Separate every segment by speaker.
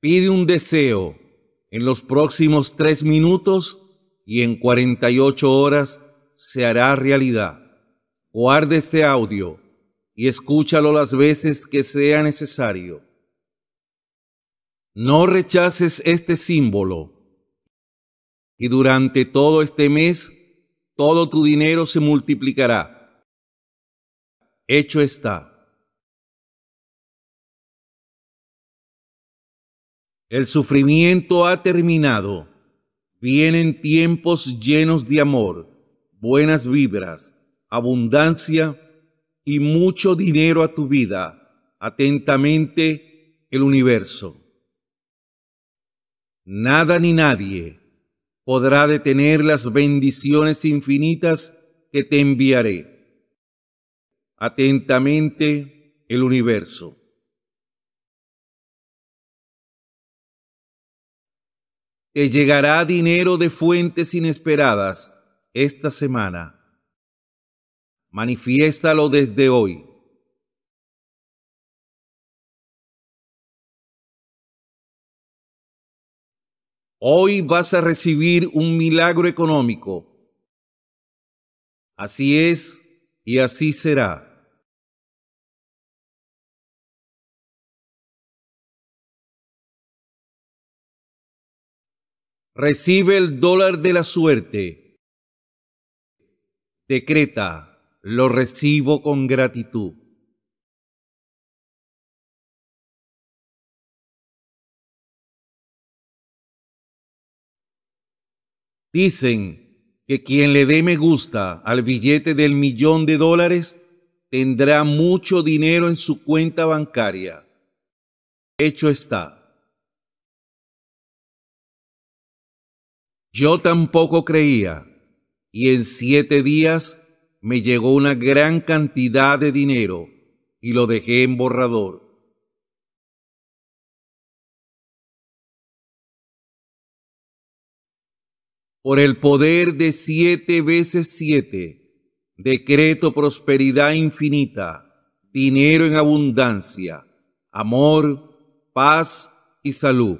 Speaker 1: Pide un deseo en los próximos tres minutos y en 48 horas se hará realidad. Guarde este audio y escúchalo las veces que sea necesario. No rechaces este símbolo. Y durante todo este mes, todo tu dinero se multiplicará. Hecho está. El sufrimiento ha terminado. Vienen tiempos llenos de amor, buenas vibras, abundancia y mucho dinero a tu vida. Atentamente, el universo. Nada ni nadie podrá detener las bendiciones infinitas que te enviaré. Atentamente, el universo.
Speaker 2: Te llegará dinero
Speaker 1: de fuentes inesperadas esta semana. Manifiéstalo desde hoy.
Speaker 2: Hoy vas a recibir un milagro económico. Así es y así será. Recibe el dólar de la suerte. Decreta, lo recibo con gratitud.
Speaker 1: Dicen que quien le dé me gusta al billete del millón de dólares tendrá mucho dinero en su cuenta bancaria. Hecho está. Yo tampoco creía, y en siete días me llegó una gran cantidad de dinero y lo dejé en borrador. Por el poder de siete veces siete, decreto prosperidad infinita, dinero en abundancia, amor, paz y salud.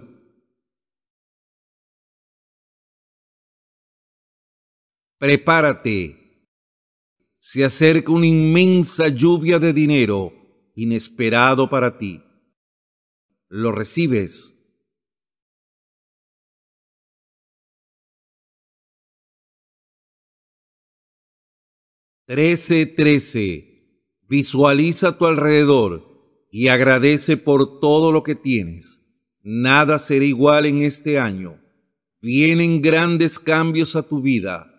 Speaker 1: prepárate. Se acerca una inmensa lluvia de dinero inesperado para ti. ¿Lo recibes? Trece, trece. Visualiza tu alrededor y agradece por todo lo que tienes. Nada será igual en este año. Vienen grandes cambios a tu vida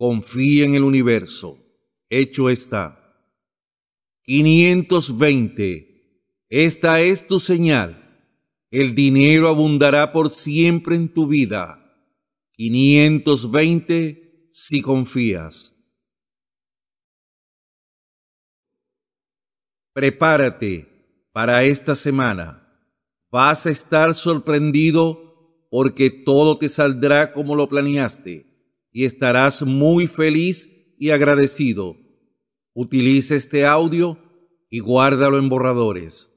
Speaker 1: confía en el universo. Hecho está. 520. Esta es tu señal. El dinero abundará por siempre en tu vida. 520 si confías. Prepárate para esta semana. Vas a estar sorprendido porque todo te saldrá como lo planeaste y estarás muy feliz y agradecido. Utilice este audio y guárdalo en borradores.